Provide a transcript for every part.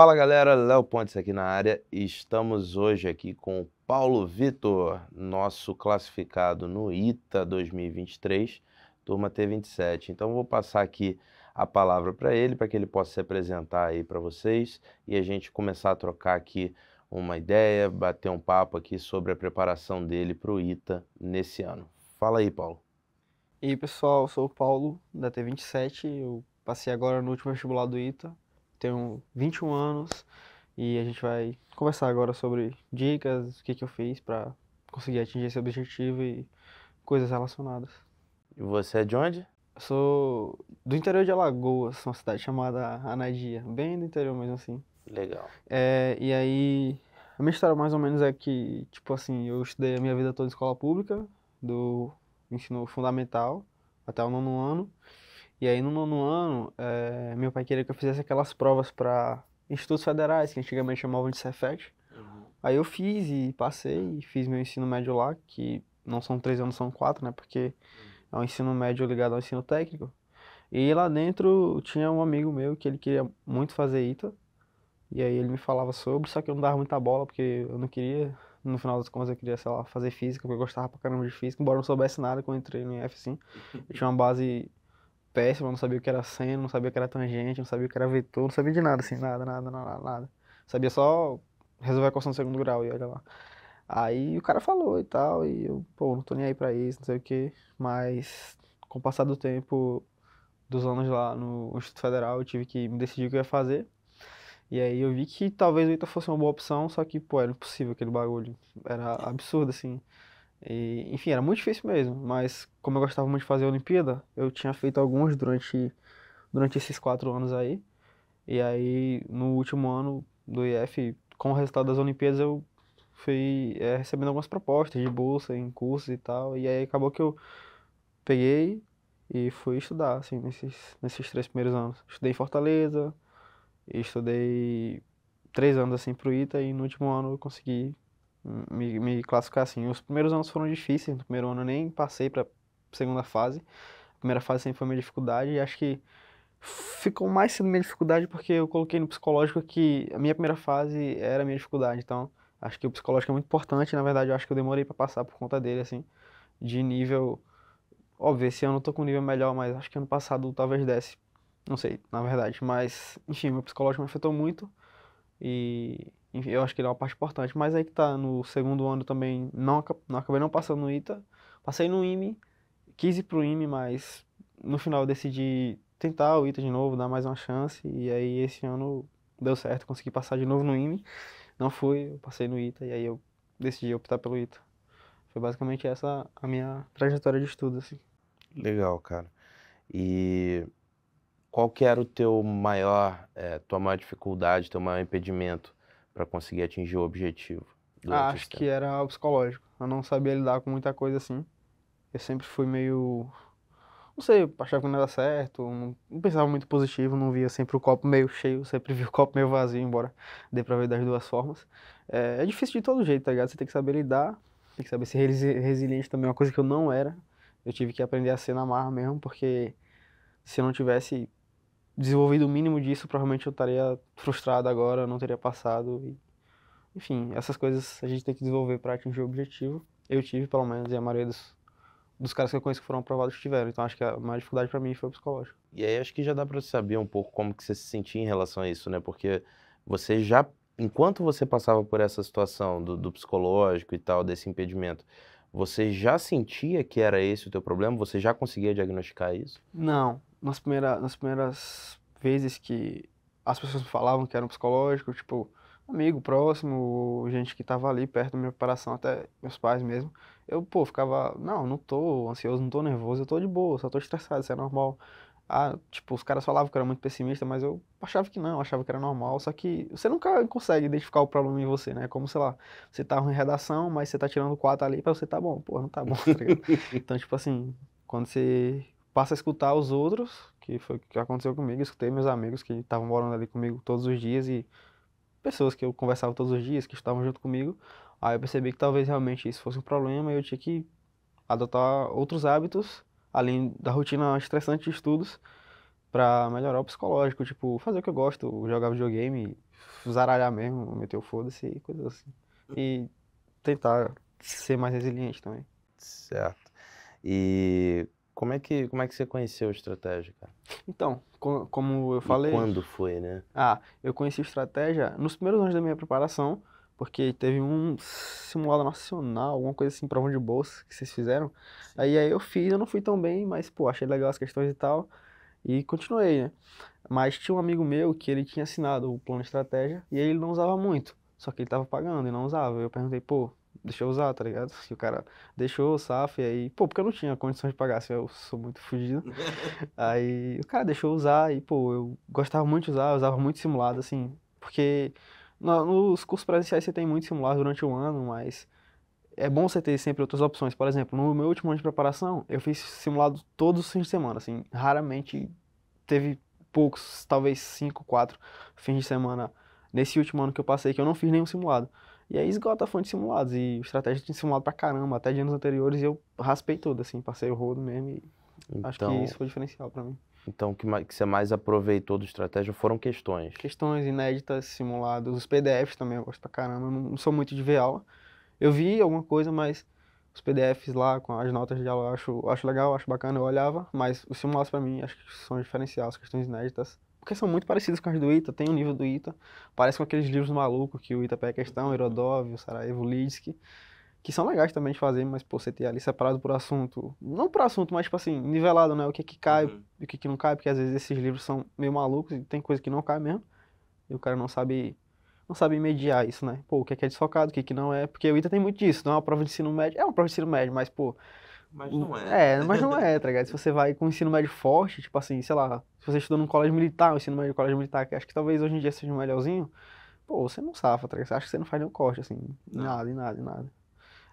Fala galera, Léo Pontes aqui na área e estamos hoje aqui com o Paulo Vitor, nosso classificado no ITA 2023, turma T27. Então vou passar aqui a palavra para ele, para que ele possa se apresentar aí para vocês e a gente começar a trocar aqui uma ideia, bater um papo aqui sobre a preparação dele para o ITA nesse ano. Fala aí, Paulo. E aí, pessoal, eu sou o Paulo da T27, eu passei agora no último vestibular do ITA, tenho 21 anos e a gente vai conversar agora sobre dicas, o que, que eu fiz para conseguir atingir esse objetivo e coisas relacionadas. E você é de onde? Eu sou do interior de Alagoas, uma cidade chamada Anadia, bem do interior mesmo assim. Legal. É, e aí, a minha história mais ou menos é que, tipo assim, eu estudei a minha vida toda em escola pública, do ensino fundamental até o nono ano. E aí no nono ano, é, meu pai queria que eu fizesse aquelas provas para institutos federais, que antigamente chamavam de Cefet. Uhum. Aí eu fiz e passei, e fiz meu ensino médio lá, que não são três anos, são quatro, né? Porque uhum. é um ensino médio ligado ao ensino técnico. E lá dentro tinha um amigo meu que ele queria muito fazer ITA. E aí ele me falava sobre, só que eu não dava muita bola, porque eu não queria. No final das contas, eu queria, sei lá, fazer física, porque eu gostava pra caramba de física, embora eu não soubesse nada quando entrei no IF, assim. Eu tinha uma base péssimo, não sabia o que era seno, não sabia o que era tangente, não sabia o que era vetor, não sabia de nada, assim, nada, nada, nada, nada. Sabia só resolver a equação do segundo grau e olha lá. Aí o cara falou e tal, e eu, pô, não tô nem aí pra isso, não sei o quê. Mas com o passar do tempo, dos anos lá no Instituto Federal, eu tive que me decidir o que eu ia fazer. E aí eu vi que talvez o ITA fosse uma boa opção, só que, pô, era impossível aquele bagulho. Era absurdo, assim. E, enfim, era muito difícil mesmo, mas como eu gostava muito de fazer a Olimpíada, eu tinha feito alguns durante, durante esses quatro anos aí. E aí, no último ano do IF, com o resultado das Olimpíadas, eu fui é, recebendo algumas propostas de bolsa em cursos e tal. E aí acabou que eu peguei e fui estudar, assim, nesses, nesses três primeiros anos. Estudei em Fortaleza, estudei três anos, assim, pro ITA, e no último ano eu consegui me, me classificar assim. Os primeiros anos foram difíceis, no primeiro ano eu nem passei para segunda fase. A primeira fase sempre foi minha dificuldade e acho que ficou mais sendo minha dificuldade porque eu coloquei no psicológico que a minha primeira fase era minha dificuldade. Então, acho que o psicológico é muito importante. Na verdade, eu acho que eu demorei para passar por conta dele, assim, de nível. Óbvio, esse ano eu tô com um nível melhor, mas acho que ano passado talvez desse. Não sei, na verdade. Mas, enfim, meu psicológico me afetou muito. E eu acho que ele é uma parte importante. Mas aí que tá, no segundo ano também, não, não acabei não passando no ITA, passei no IME, quis ir pro IME, mas no final eu decidi tentar o ITA de novo, dar mais uma chance, e aí esse ano deu certo, consegui passar de novo no IME, não fui, eu passei no ITA, e aí eu decidi optar pelo ITA. Foi basicamente essa a minha trajetória de estudo, assim. Legal, cara. E qual que era o teu maior, é, tua maior dificuldade, teu maior impedimento para conseguir atingir o objetivo? Ah, acho que era psicológico. Eu não sabia lidar com muita coisa assim. Eu sempre fui meio. Não sei, achava que não era certo, não, pensava muito positivo, não via sempre o copo meio cheio, sempre via o copo meio vazio, embora dê pra ver das duas formas. É, é difícil de todo jeito, tá ligado? Você tem que saber lidar, tem que saber ser resiliente também, é uma coisa que eu não era. Eu tive que aprender a ser na marra mesmo, porque se eu não tivesse desenvolvido o mínimo disso, provavelmente eu estaria frustrado agora, não teria passado. E... Enfim, essas coisas a gente tem que desenvolver para atingir o objetivo. Eu tive, pelo menos, e a maioria dos, dos caras que eu conheço que foram aprovados tiveram. Então acho que a maior dificuldade para mim foi o psicológico. E aí acho que já dá para saber um pouco como que você se sentia em relação a isso, né? Porque você já, enquanto você passava por essa situação do, do psicológico e tal, desse impedimento, você já sentia que era esse o teu problema? Você já conseguia diagnosticar isso? Não, nas, primeira, nas primeiras vezes que as pessoas me falavam que era um psicológico, tipo, amigo próximo, gente que tava ali perto da minha preparação, até meus pais mesmo, eu, pô, ficava, não, não tô ansioso, não tô nervoso, eu tô de boa, só tô estressado, isso é normal. Ah, tipo, os caras falavam que eu era muito pessimista, mas eu achava que não, achava que era normal. Só que você nunca consegue identificar o problema em você, né? Como, sei lá, você tá em redação, mas você tá tirando quatro ali, pra você tá bom. Pô, não tá bom, tá ligado? então, tipo assim, quando você passa a escutar os outros, que foi o que aconteceu comigo. Eu escutei meus amigos que estavam morando ali comigo todos os dias e pessoas que eu conversava todos os dias, que estavam junto comigo. Aí eu percebi que talvez realmente isso fosse um problema e eu tinha que adotar outros hábitos, além da rotina estressante de estudos, para melhorar o psicológico, tipo, fazer o que eu gosto, jogar videogame, zaralhar mesmo, meter o foda-se e coisas assim. E tentar ser mais resiliente também. Certo. E como é que, como é que você conheceu a Estratégia, cara? Então, como eu falei... E quando foi, né? Ah, eu conheci a Estratégia nos primeiros anos da minha preparação, porque teve um simulado nacional, alguma coisa assim, prova de bolsa que vocês fizeram. Sim. Aí, aí eu fiz, eu não fui tão bem, mas, pô, achei legal as questões e tal, e continuei, né? Mas tinha um amigo meu que ele tinha assinado o plano Estratégia, e ele não usava muito, só que ele tava pagando e não usava. Eu perguntei, pô, deixa eu usar, tá ligado? E o cara deixou, o saf e aí, pô, porque eu não tinha condições de pagar, assim, eu sou muito fugido. aí o cara deixou usar, e pô, eu gostava muito de usar, eu usava muito simulado, assim, porque no, nos cursos presenciais você tem muito simulado durante o um ano, mas é bom você ter sempre outras opções. Por exemplo, no meu último ano de preparação, eu fiz simulado todos os fins de semana, assim, raramente teve poucos, talvez cinco, quatro fins de semana nesse último ano que eu passei que eu não fiz nenhum simulado. E aí esgota a fonte de simulados. E estratégia tinha simulado pra caramba, até de anos anteriores, e eu raspei tudo, assim, passei o rodo mesmo. E então, acho que então isso foi diferencial para mim. Então, o que, que, você mais aproveitou do estratégia foram questões? Questões inéditas, simulados, os PDFs também eu gosto pra caramba. Eu não sou muito de ver aula. Eu vi alguma coisa, mas os PDFs lá com as notas de aula eu acho, acho legal, acho bacana, eu olhava, mas os simulados para mim acho que são diferenciais, as questões inéditas porque são muito parecidas com as do Ita, tem o um nível do Ita, parece com aqueles livros malucos que o Ita pega questão, Herodóvio, Sarajevo, Lidsky, que são legais também de fazer, mas pô, você ter ali separado por assunto, não por assunto, mas tipo assim, nivelado, né, o que é que cai uhum. e o que, é que não cai, porque às vezes esses livros são meio malucos e tem coisa que não cai mesmo, e o cara não sabe não sabe mediar isso, né? Pô, o que é, que é desfocado, o que, é que não é, porque o ITA tem muito disso, não é uma prova de ensino médio, é uma prova de ensino médio, mas, pô, mas não é. É, mas não é, tá ligado? Se você vai com o ensino médio forte, tipo assim, sei lá, se você estudou num colégio militar, o ensino médio colégio militar, que acho que talvez hoje em dia seja um melhorzinho, pô, você não safa, tá ligado? Acho que você não faz nenhum corte, assim, não. nada, nada, nada.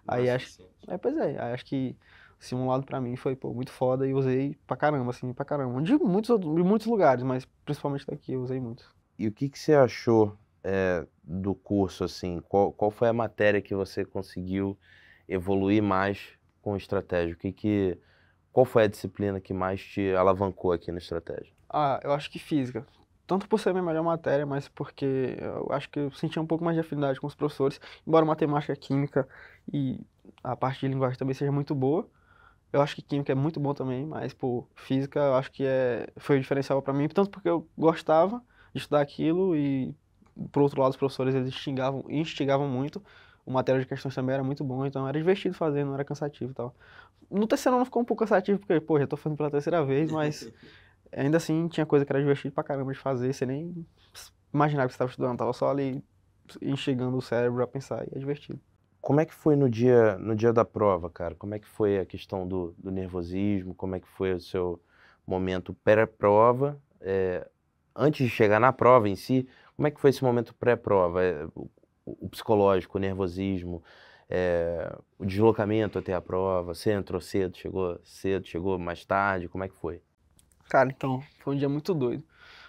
Aí Nossa, é acho. Sim. É, pois é, aí acho que simulado pra mim foi, pô, muito foda e usei pra caramba, assim, pra caramba. De muitos, de muitos lugares, mas principalmente daqui eu usei muito. E o que, que você achou é, do curso, assim? Qual, qual foi a matéria que você conseguiu evoluir mais com estratégia? O que que, qual foi a disciplina que mais te alavancou aqui na estratégia? Ah, eu acho que física. Tanto por ser minha melhor matéria, mas porque eu acho que eu sentia um pouco mais de afinidade com os professores, embora matemática, química e a parte de linguagem também seja muito boa. Eu acho que química é muito bom também, mas por física eu acho que é, foi o diferencial para mim, tanto porque eu gostava de estudar aquilo e por outro lado os professores eles instigavam, instigavam muito o material de questões também era muito bom, então era divertido fazer, não era cansativo e tal. No terceiro ano ficou um pouco cansativo, porque, pô, já tô fazendo pela terceira vez, mas ainda assim tinha coisa que era divertido pra caramba de fazer, você nem imaginava que você tava estudando, tava só ali enxergando o cérebro a pensar, e é divertido. Como é que foi no dia, no dia da prova, cara? Como é que foi a questão do, do nervosismo? Como é que foi o seu momento pré-prova? É, antes de chegar na prova em si, como é que foi esse momento pré-prova? É, o psicológico, o nervosismo, é, o deslocamento até a prova? Você entrou cedo, chegou cedo, chegou mais tarde? Como é que foi? Cara, então, foi um dia muito doido.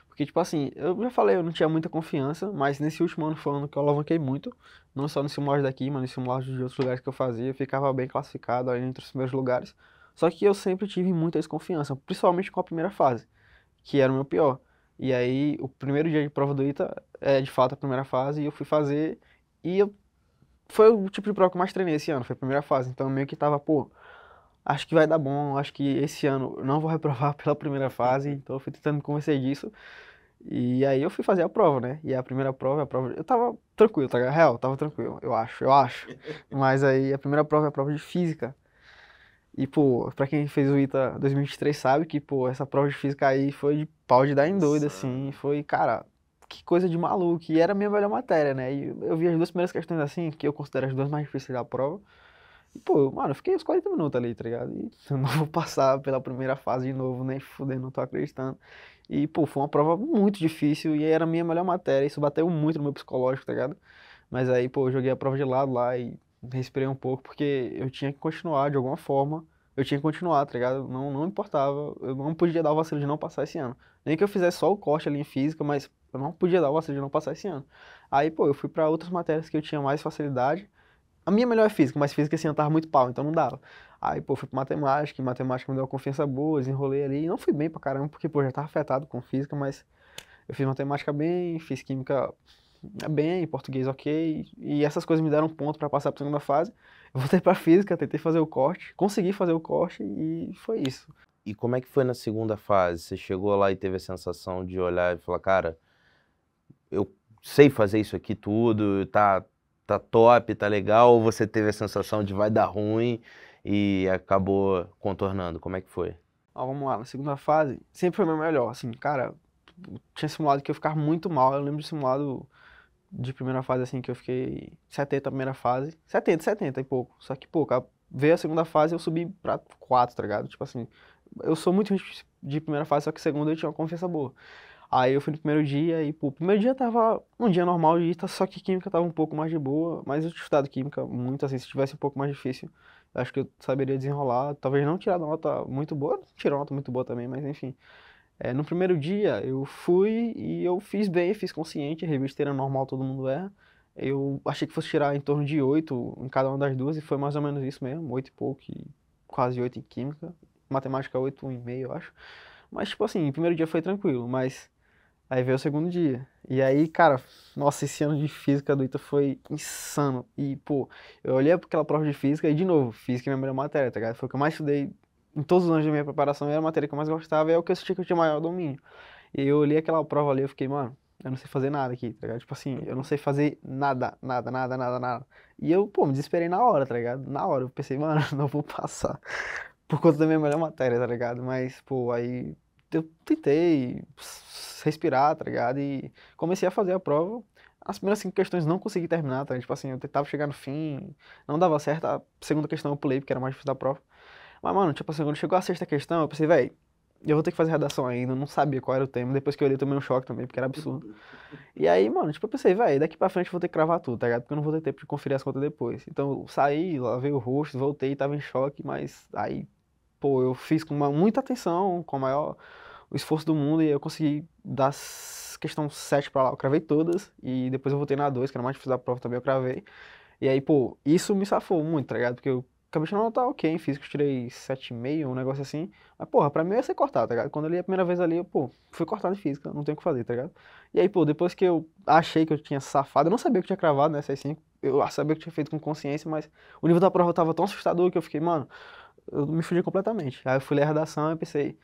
Porque, tipo assim, eu já falei, eu não tinha muita confiança, mas nesse último ano foi um ano que eu alavanquei muito. Não só no simulagem daqui, mas no simulagem de outros lugares que eu fazia. Eu ficava bem classificado ali entre os meus lugares. Só que eu sempre tive muita desconfiança, principalmente com a primeira fase, que era o meu pior. E aí, o primeiro dia de prova do ITA é de fato a primeira fase, e eu fui fazer. E eu, foi o tipo de prova que eu mais treinei esse ano, foi a primeira fase. Então, eu meio que tava, pô, acho que vai dar bom, acho que esse ano não vou reprovar pela primeira fase. Então, eu fui tentando me convencer disso. E aí, eu fui fazer a prova, né? E a primeira prova, a prova. Eu tava tranquilo, tá? Real, tava tranquilo, eu acho, eu acho. Mas aí, a primeira prova é a prova de física. E, pô, pra quem fez o ITA 2023 sabe que, pô, essa prova de física aí foi de pau de dar em doido, assim. Foi, cara, que coisa de maluco. E era a minha melhor matéria, né? E eu vi as duas primeiras questões assim, que eu considero as duas mais difíceis da prova. E, pô, mano, eu fiquei uns 40 minutos ali, tá ligado? E eu não vou passar pela primeira fase de novo, nem fudendo, não tô acreditando. E, pô, foi uma prova muito difícil e era a minha melhor matéria. Isso bateu muito no meu psicológico, tá ligado? Mas aí, pô, eu joguei a prova de lado lá e respirei um pouco, porque eu tinha que continuar de alguma forma. Eu tinha que continuar, tá ligado? Não, não importava. Eu não podia dar o vacilo de não passar esse ano. Nem que eu fizesse só o corte ali em física, mas eu não podia dar o vacilo de não passar esse ano. Aí, pô, eu fui para outras matérias que eu tinha mais facilidade. A minha melhor é física, mas física assim eu tava muito pau, então não dava. Aí, pô, fui pra matemática, e matemática me deu uma confiança boa, desenrolei ali. Não fui bem pra caramba, porque, pô, já tava afetado com física, mas eu fiz matemática bem, fiz química é bem, português ok, e essas coisas me deram ponto para passar para a segunda fase. Eu voltei para física, tentei fazer o corte, consegui fazer o corte e foi isso. E como é que foi na segunda fase? Você chegou lá e teve a sensação de olhar e falar, cara, eu sei fazer isso aqui tudo, tá tá top, tá legal, ou você teve a sensação de vai dar ruim e acabou contornando? Como é que foi? Ó, vamos lá, na segunda fase sempre foi meu melhor, assim, cara, tinha simulado que eu ficar muito mal, eu lembro de simulado de primeira fase, assim, que eu fiquei 70 a primeira fase. 70, 70 e pouco. Só que pouco. A, veio a segunda fase eu subi pra 4, tá ligado? Tipo assim, eu sou muito de primeira fase, só que segunda eu tinha uma confiança boa. Aí eu fui no primeiro dia e, pô, o primeiro dia tava um dia normal de ita, tá, só que química tava um pouco mais de boa, mas eu tinha estudado química muito, assim, se tivesse um pouco mais difícil, acho que eu saberia desenrolar, talvez não tirar nota muito boa, uma nota muito boa também, mas enfim. É, no primeiro dia eu fui e eu fiz bem, fiz consciente, revista era normal, todo mundo é Eu achei que fosse tirar em torno de oito em cada uma das duas e foi mais ou menos isso mesmo, oito e pouco, e quase oito em química, matemática oito e meio, eu acho. Mas tipo assim, o primeiro dia foi tranquilo, mas aí veio o segundo dia. E aí, cara, nossa, esse ano de física do Ita foi insano. E pô, eu olhei para aquela prova de física e de novo, física é minha melhor matéria, tá ligado? Foi o que eu mais estudei em todos os anos da minha preparação, era a matéria que eu mais gostava, é o que eu sentia que eu tinha maior domínio. E eu li aquela prova ali, eu fiquei, mano, eu não sei fazer nada aqui, tá ligado? Tipo assim, eu não sei fazer nada, nada, nada, nada, nada. E eu, pô, me desesperei na hora, tá ligado? Na hora, eu pensei, mano, não vou passar. Por conta da minha melhor matéria, tá ligado? Mas, pô, aí eu tentei respirar, tá ligado? E comecei a fazer a prova. As primeiras cinco questões não consegui terminar, tá ligado? Tipo assim, eu tentava chegar no fim, não dava certo. A segunda questão eu pulei, porque era mais difícil da prova. Mas, mano, tipo assim, quando chegou a sexta questão, eu pensei, velho, eu vou ter que fazer redação ainda, não sabia qual era o tema. Depois que eu li, tomei um choque também, porque era absurdo. E aí, mano, tipo, eu pensei, velho, daqui pra frente eu vou ter que cravar tudo, tá ligado? Porque eu não vou ter tempo de conferir as contas depois. Então, eu saí, lavei o rosto, voltei, tava em choque, mas aí, pô, eu fiz com uma, muita atenção, com o maior o esforço do mundo, e eu consegui dar questão 7 pra lá, eu cravei todas, e depois eu voltei na 2, que era mais difícil da prova também, eu cravei. E aí, pô, isso me safou muito, tá ligado? Porque eu Acabei de anotar ok em física, tirei 7,5, um negócio assim. Mas, porra, pra mim ia ser cortado, tá ligado? Quando eu li a primeira vez ali, eu, pô, fui cortado em física, não tem o que fazer, tá ligado? E aí, pô, depois que eu achei que eu tinha safado, eu não sabia que eu tinha cravado, né, 6,5, eu sabia que tinha feito com consciência, mas o nível da prova tava tão assustador que eu fiquei, mano, eu me fudi completamente. Aí eu fui ler a redação e pensei,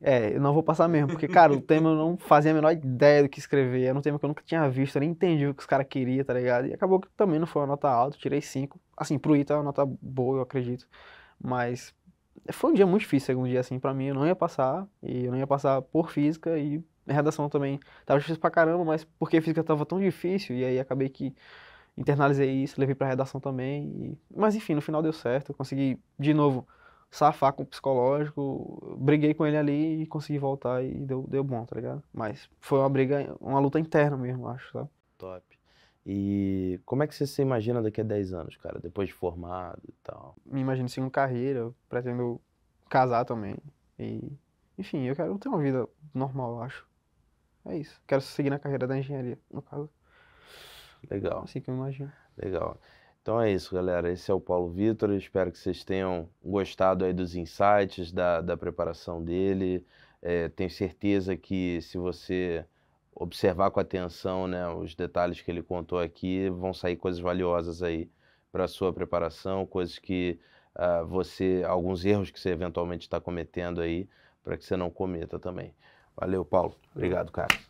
é, eu não vou passar mesmo, porque, cara, o tema eu não fazia a menor ideia do que escrever. Era um tema que eu nunca tinha visto, eu nem entendi o que os caras queriam, tá ligado? E acabou que também não foi uma nota alta, tirei cinco Assim, pro Ita é uma nota boa, eu acredito. Mas foi um dia muito difícil, segundo dia, assim, pra mim. Eu não ia passar, e eu não ia passar por física, e redação também tava difícil pra caramba, mas porque física tava tão difícil, e aí acabei que internalizei isso, levei pra redação também. E... Mas enfim, no final deu certo, eu consegui de novo safar com o psicológico. Briguei com ele ali e consegui voltar e deu, deu bom, tá ligado? Mas foi uma briga, uma luta interna mesmo, acho, sabe? Top. E como é que você se imagina daqui a 10 anos, cara? Depois de formado e tal? Me imagino seguindo carreira, pretendo casar também. E, enfim, eu quero ter uma vida normal, eu acho. É isso. Quero seguir na carreira da engenharia, no caso. Legal. É assim que eu imagino. Legal. Então é isso, galera. Esse é o Paulo Vitor. Espero que vocês tenham gostado aí dos insights, da, da preparação dele. É, tenho certeza que se você observar com atenção né, os detalhes que ele contou aqui, vão sair coisas valiosas aí para a sua preparação, coisas que uh, você, alguns erros que você eventualmente está cometendo aí, para que você não cometa também. Valeu, Paulo. Obrigado, cara.